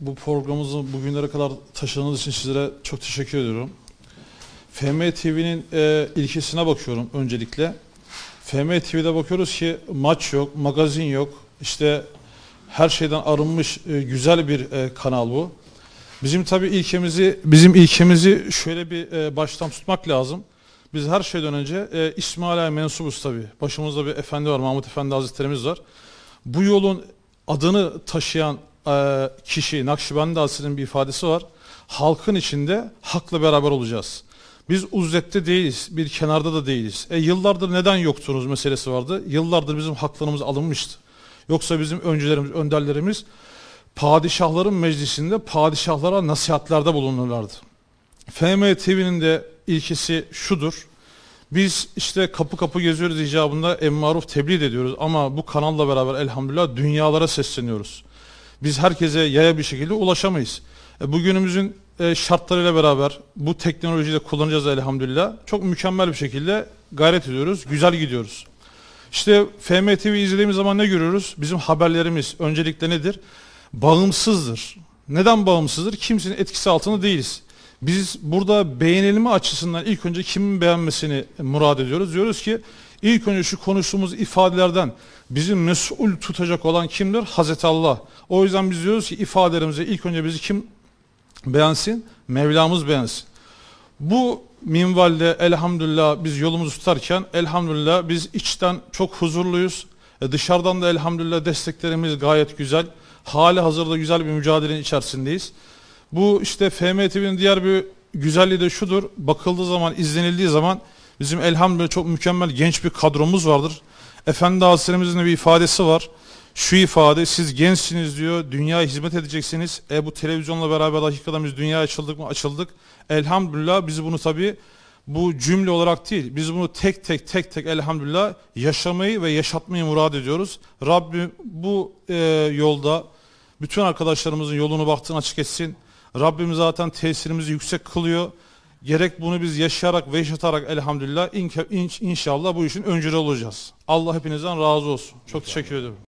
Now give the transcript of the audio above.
bu programımızın bugünlere kadar taşıdığınız için sizlere çok teşekkür ediyorum. FM TV'nin e, ilkesine bakıyorum öncelikle. FM TV'de bakıyoruz ki maç yok, magazin yok. İşte her şeyden arınmış e, güzel bir e, kanal bu. Bizim tabii ilkemizi bizim ilkemizi şöyle bir e, baştan tutmak lazım. Biz her şeyden önce e, İsmail'e mensubuz tabii. Başımızda bir efendi var, Mahmut Efendi Hazretlerimiz var. Bu yolun adını taşıyan ee, kişi, Nakşibendi asrının bir ifadesi var. Halkın içinde hakla beraber olacağız. Biz uzette değiliz, bir kenarda da değiliz. E yıllardır neden yoktunuz meselesi vardı. Yıllardır bizim haklarımız alınmıştı. Yoksa bizim öncülerimiz, önderlerimiz padişahların meclisinde padişahlara nasihatlerde bulunurlardı. FMTV'nin de ilkesi şudur. Biz işte kapı kapı geziyoruz icabında emmaruf tebliğ ediyoruz ama bu kanalla beraber elhamdülillah dünyalara sesleniyoruz. Biz herkese yaya bir şekilde ulaşamayız. E, bugünümüzün e, şartlarıyla beraber bu teknolojiyi de kullanacağız elhamdülillah. Çok mükemmel bir şekilde gayret ediyoruz, güzel gidiyoruz. İşte FM TV izlediğimiz zaman ne görüyoruz? Bizim haberlerimiz öncelikle nedir? Bağımsızdır. Neden bağımsızdır? Kimsenin etkisi altında değiliz. Biz burada beğenilme açısından ilk önce kimin beğenmesini murad ediyoruz. Diyoruz ki İlk önce şu konuştuğumuz ifadelerden bizi mesul tutacak olan kimdir? Hazreti Allah. O yüzden biz diyoruz ki ifadelerimizi ilk önce bizi kim beğensin? Mevlamız beğensin. Bu minvalde elhamdülillah biz yolumuzu tutarken elhamdülillah biz içten çok huzurluyuz. E dışarıdan da elhamdülillah desteklerimiz gayet güzel. Hali hazırda güzel bir mücadelenin içerisindeyiz. Bu işte FM TV'nin diğer bir güzelliği de şudur. Bakıldığı zaman, izlenildiği zaman Bizim elhamdülillah çok mükemmel genç bir kadromuz vardır. Efendi Hazretlerimizin bir ifadesi var. Şu ifade siz gençsiniz diyor dünyaya hizmet edeceksiniz. E bu televizyonla beraber hakikaten biz dünyaya açıldık mı açıldık. Elhamdülillah biz bunu tabi bu cümle olarak değil biz bunu tek tek tek tek elhamdülillah yaşamayı ve yaşatmayı murad ediyoruz. Rabbim bu e, yolda bütün arkadaşlarımızın yolunu baktığını açık etsin. Rabbim zaten tesirimizi yüksek kılıyor. Gerek bunu biz yaşayarak ve yaşatarak elhamdülillah inşallah bu işin öncülü olacağız. Allah hepinizden razı olsun. Çok teşekkür ederim.